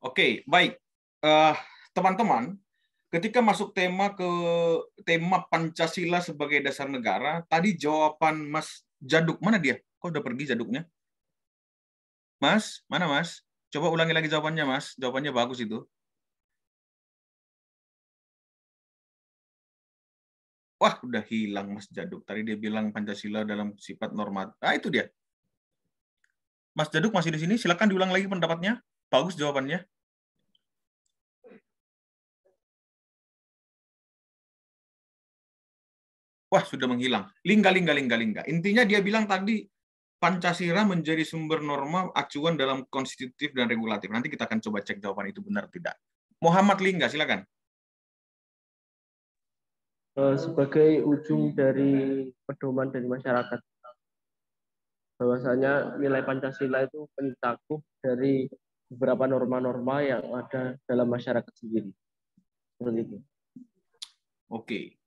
Oke, baik. teman eh, teman-teman, ketika masuk tema ke tema Pancasila sebagai dasar negara, tadi jawaban Mas Jaduk, mana dia? Kok udah pergi Jaduknya? Mas, mana Mas? Coba ulangi lagi jawabannya, Mas. Jawabannya bagus itu. Wah, udah hilang Mas Jaduk. Tadi dia bilang Pancasila dalam sifat normat. Ah, itu dia. Mas Jaduk masih di sini. Silakan diulang lagi pendapatnya. Bagus jawabannya. Wah, sudah menghilang. Lingga, lingga, lingga, lingga. Intinya dia bilang tadi, Pancasila menjadi sumber norma acuan dalam konstitutif dan regulatif. Nanti kita akan coba cek jawaban itu benar tidak. Muhammad Lingga, silakan. Eh, sebagai ujung dari pedoman dari masyarakat, bahwasanya nilai Pancasila itu pencakup dari beberapa norma-norma yang ada dalam masyarakat sendiri. Seperti itu. Oke.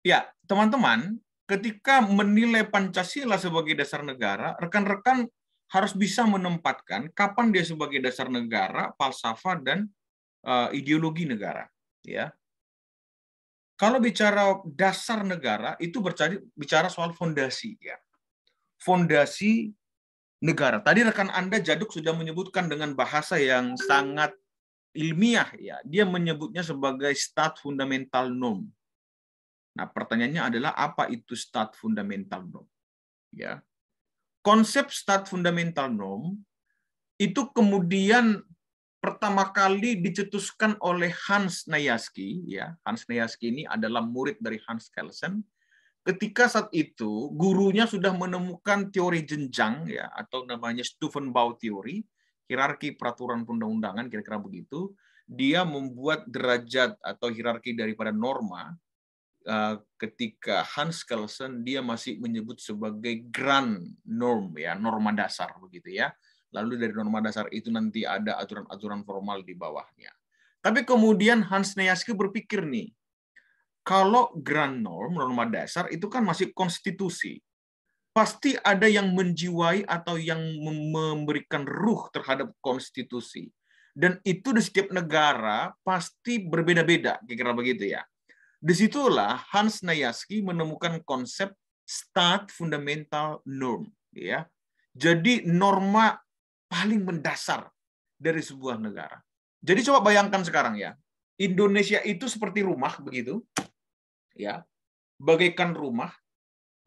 Ya, teman-teman, ketika menilai Pancasila sebagai dasar negara, rekan-rekan harus bisa menempatkan kapan dia sebagai dasar negara, falsafah dan uh, ideologi negara, ya. Kalau bicara dasar negara itu bicara soal fondasi ya. Fondasi negara. Tadi rekan Anda Jaduk sudah menyebutkan dengan bahasa yang sangat ilmiah ya. Dia menyebutnya sebagai stat fundamental norm. Nah, pertanyaannya adalah apa itu stat fundamental norm? Ya. Konsep stat fundamental norm itu kemudian pertama kali dicetuskan oleh Hans Nayaski ya. Hans Nayaski ini adalah murid dari Hans Kelsen ketika saat itu gurunya sudah menemukan teori jenjang ya atau namanya Stephen Stufenbau teori hierarki peraturan undang undangan kira-kira begitu dia membuat derajat atau hierarki daripada norma eh, ketika Hans Kelsen dia masih menyebut sebagai grand norm ya norma dasar begitu ya lalu dari norma dasar itu nanti ada aturan-aturan formal di bawahnya tapi kemudian Hans Neyaske berpikir nih kalau grand norm, norma dasar, itu kan masih konstitusi. Pasti ada yang menjiwai atau yang memberikan ruh terhadap konstitusi. Dan itu di setiap negara pasti berbeda-beda, kira-kira begitu ya. Disitulah Hans Nayaski menemukan konsep start fundamental norm. ya. Jadi norma paling mendasar dari sebuah negara. Jadi coba bayangkan sekarang ya, Indonesia itu seperti rumah begitu ya bagaikan rumah,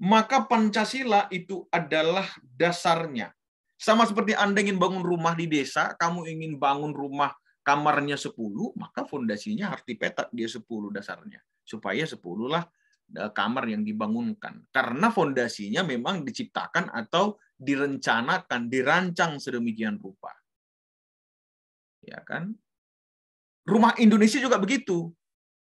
maka Pancasila itu adalah dasarnya. Sama seperti Anda ingin bangun rumah di desa, kamu ingin bangun rumah kamarnya 10, maka fondasinya harus dipetak dia 10 dasarnya. Supaya 10 lah e, kamar yang dibangunkan. Karena fondasinya memang diciptakan atau direncanakan, dirancang sedemikian rupa. Ya kan? Rumah Indonesia juga begitu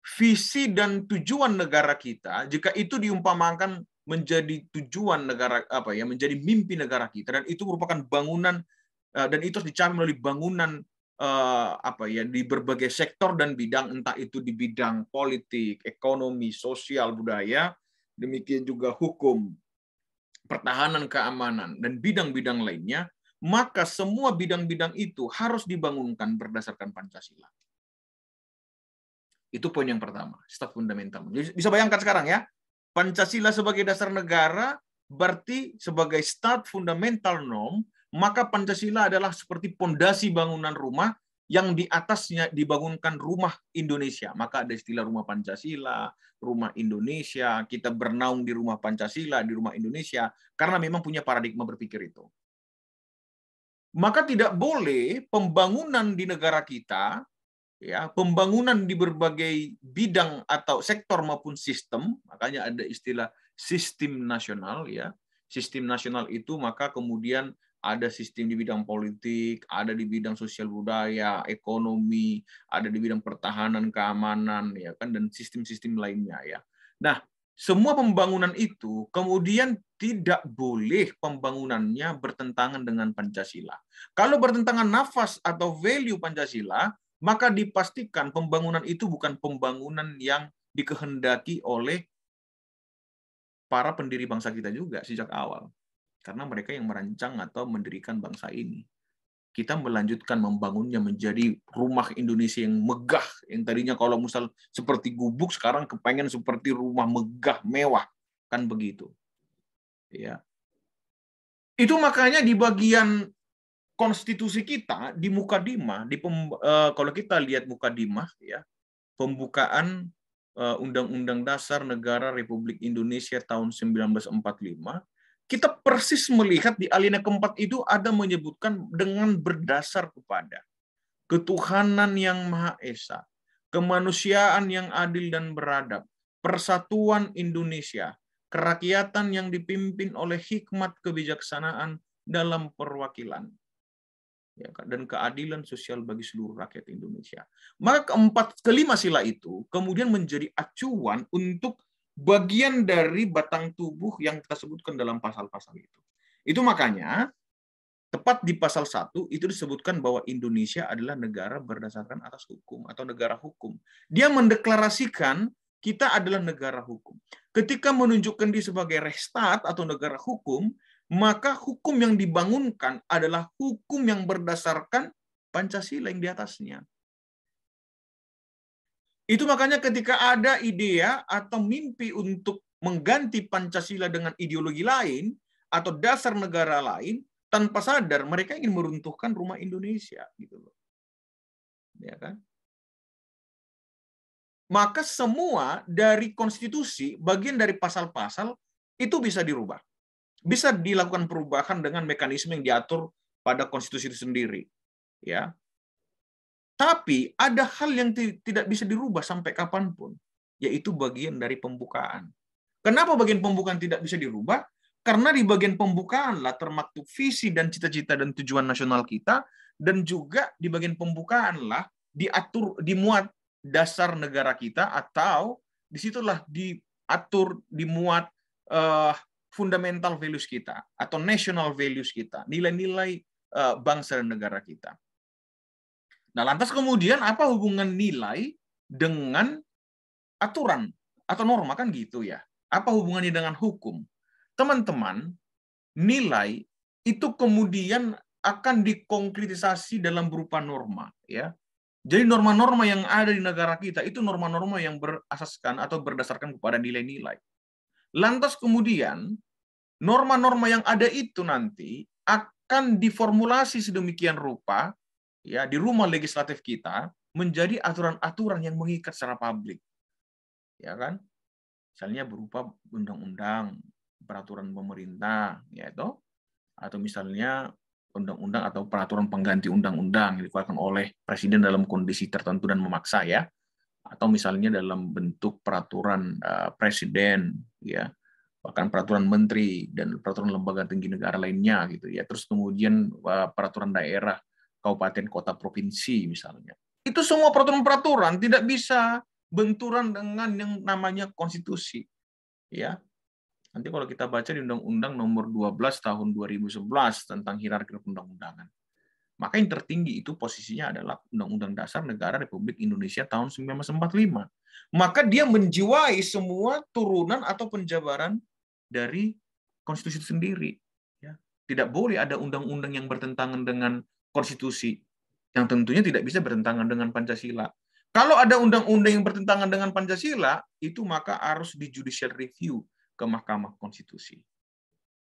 visi dan tujuan negara kita jika itu diumpamakan menjadi tujuan negara apa ya menjadi mimpi negara kita dan itu merupakan bangunan eh, dan itu harus dicapai melalui bangunan eh, apa ya di berbagai sektor dan bidang entah itu di bidang politik, ekonomi, sosial, budaya, demikian juga hukum, pertahanan, keamanan dan bidang-bidang lainnya, maka semua bidang-bidang itu harus dibangunkan berdasarkan Pancasila. Itu poin yang pertama, staf fundamental. Jadi bisa bayangkan sekarang ya, Pancasila sebagai dasar negara berarti sebagai staf fundamental norm, maka Pancasila adalah seperti pondasi bangunan rumah yang di atasnya dibangunkan rumah Indonesia. Maka ada istilah rumah Pancasila, rumah Indonesia, kita bernaung di rumah Pancasila, di rumah Indonesia, karena memang punya paradigma berpikir itu. Maka tidak boleh pembangunan di negara kita ya pembangunan di berbagai bidang atau sektor maupun sistem makanya ada istilah sistem nasional ya sistem nasional itu maka kemudian ada sistem di bidang politik, ada di bidang sosial budaya, ekonomi, ada di bidang pertahanan, keamanan, ya kan, dan sistem-sistem lainnya ya. Nah, semua pembangunan itu kemudian tidak boleh pembangunannya bertentangan dengan Pancasila. Kalau bertentangan nafas atau value Pancasila, maka dipastikan pembangunan itu bukan pembangunan yang dikehendaki oleh para pendiri bangsa kita juga sejak awal. Karena mereka yang merancang atau mendirikan bangsa ini. Kita melanjutkan membangunnya menjadi rumah Indonesia yang megah. Yang tadinya kalau misal seperti gubuk, sekarang kepengen seperti rumah megah, mewah. Kan begitu. ya Itu makanya di bagian konstitusi kita di mukadimah di pem, uh, kalau kita lihat mukadimah ya pembukaan eh, Undang-Undang uh, Dasar Negara Republik Indonesia tahun 1945 kita persis melihat di alinea keempat itu ada menyebutkan dengan berdasar kepada ketuhanan yang maha esa kemanusiaan yang adil dan beradab persatuan Indonesia kerakyatan yang dipimpin oleh hikmat kebijaksanaan dalam perwakilan Ya, dan keadilan sosial bagi seluruh rakyat Indonesia. Maka keempat kelima sila itu kemudian menjadi acuan untuk bagian dari batang tubuh yang kita sebutkan dalam pasal-pasal itu. Itu makanya tepat di pasal 1 itu disebutkan bahwa Indonesia adalah negara berdasarkan atas hukum atau negara hukum. Dia mendeklarasikan kita adalah negara hukum. Ketika menunjukkan diri sebagai restat atau negara hukum, maka hukum yang dibangunkan adalah hukum yang berdasarkan Pancasila yang di atasnya. Itu makanya ketika ada ide atau mimpi untuk mengganti Pancasila dengan ideologi lain atau dasar negara lain, tanpa sadar mereka ingin meruntuhkan rumah Indonesia gitu loh. Ya kan? Maka semua dari konstitusi, bagian dari pasal-pasal itu bisa dirubah bisa dilakukan perubahan dengan mekanisme yang diatur pada konstitusi itu sendiri. Ya, tapi ada hal yang tidak bisa dirubah sampai kapanpun, yaitu bagian dari pembukaan. Kenapa bagian pembukaan tidak bisa dirubah? Karena di bagian pembukaanlah termaktub visi dan cita-cita dan tujuan nasional kita, dan juga di bagian pembukaanlah lah diatur, dimuat dasar negara kita, atau disitulah diatur, dimuat uh, fundamental values kita atau national values kita, nilai-nilai eh, bangsa dan negara kita. Nah, lantas kemudian apa hubungan nilai dengan aturan atau norma kan gitu ya? Apa hubungannya dengan hukum? Teman-teman, nilai itu kemudian akan dikonkretisasi dalam berupa norma, ya. Jadi norma-norma yang ada di negara kita itu norma-norma yang berasaskan atau berdasarkan kepada nilai-nilai. Lantas kemudian norma-norma yang ada itu nanti akan diformulasi sedemikian rupa ya di rumah legislatif kita menjadi aturan-aturan yang mengikat secara publik. Ya kan? Misalnya berupa undang-undang, peraturan pemerintah, ya itu atau misalnya undang-undang atau peraturan pengganti undang-undang yang dikeluarkan oleh presiden dalam kondisi tertentu dan memaksa ya atau misalnya dalam bentuk peraturan eh, presiden ya bahkan peraturan menteri dan peraturan lembaga tinggi negara lainnya gitu ya terus kemudian eh, peraturan daerah kabupaten kota provinsi misalnya itu semua peraturan-peraturan tidak bisa benturan dengan yang namanya konstitusi ya nanti kalau kita baca di undang-undang nomor 12 tahun 2011 tentang hierarki perundang-undangan maka yang tertinggi itu posisinya adalah Undang-Undang Dasar Negara Republik Indonesia tahun 1945 maka dia menjiwai semua turunan atau penjabaran dari konstitusi itu sendiri. Ya. Tidak boleh ada undang-undang yang bertentangan dengan konstitusi, yang tentunya tidak bisa bertentangan dengan Pancasila. Kalau ada undang-undang yang bertentangan dengan Pancasila, itu maka harus di judicial review ke Mahkamah Konstitusi.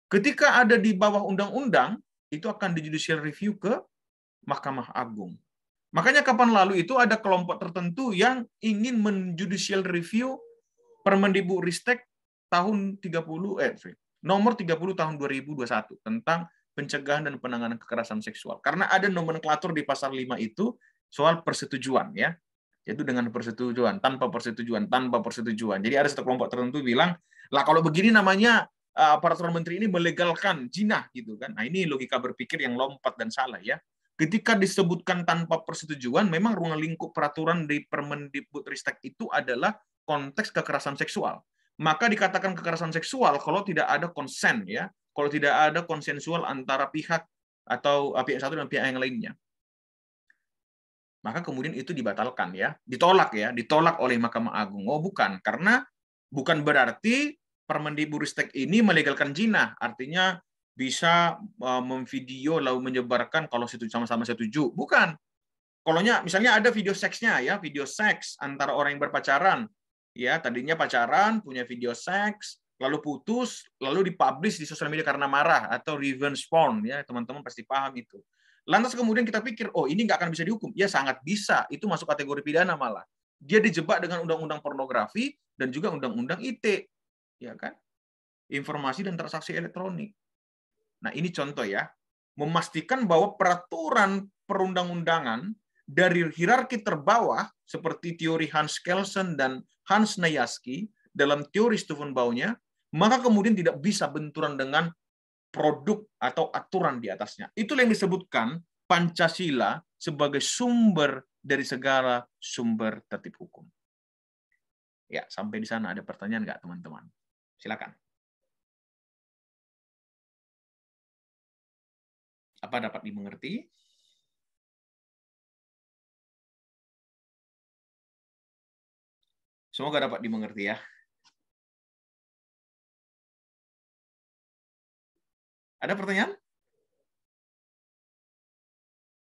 Ketika ada di bawah undang-undang, itu akan di judicial review ke Mahkamah Agung. Makanya kapan lalu itu ada kelompok tertentu yang ingin menjudicial review Permendikbud Ristek tahun 30 eh nomor 30 tahun 2021 tentang pencegahan dan penanganan kekerasan seksual. Karena ada nomenklatur di pasal 5 itu soal persetujuan ya. Yaitu dengan persetujuan, tanpa persetujuan, tanpa persetujuan. Jadi ada satu kelompok tertentu bilang, lah kalau begini namanya eh, peraturan menteri ini melegalkan jinah gitu kan. Nah ini logika berpikir yang lompat dan salah ya ketika disebutkan tanpa persetujuan, memang ruang lingkup peraturan di Permendikbudristek itu adalah konteks kekerasan seksual. Maka dikatakan kekerasan seksual kalau tidak ada konsen ya, kalau tidak ada konsensual antara pihak atau eh, pihak satu dan pihak yang lainnya. Maka kemudian itu dibatalkan ya, ditolak ya, ditolak oleh Mahkamah Agung. Oh bukan, karena bukan berarti Permendikbudristek ini melegalkan jinah, artinya bisa uh, memvideo lalu menyebarkan kalau sama-sama setuju. Bukan. Kalaunya misalnya ada video seksnya ya, video seks antara orang yang berpacaran. Ya, tadinya pacaran, punya video seks, lalu putus, lalu dipublish di sosial media karena marah atau revenge porn ya, teman-teman pasti paham itu. Lantas kemudian kita pikir, oh ini nggak akan bisa dihukum. Ya sangat bisa, itu masuk kategori pidana malah. Dia dijebak dengan undang-undang pornografi dan juga undang-undang IT, ya kan? Informasi dan transaksi elektronik. Nah, ini contoh ya. Memastikan bahwa peraturan perundang-undangan dari hierarki terbawah seperti teori Hans Kelsen dan Hans Nayaski dalam teori Stephen Baunya, maka kemudian tidak bisa benturan dengan produk atau aturan di atasnya. itu yang disebutkan Pancasila sebagai sumber dari segala sumber tertib hukum. Ya, sampai di sana ada pertanyaan nggak teman-teman? Silakan. apa dapat dimengerti Semoga dapat dimengerti ya. Ada pertanyaan?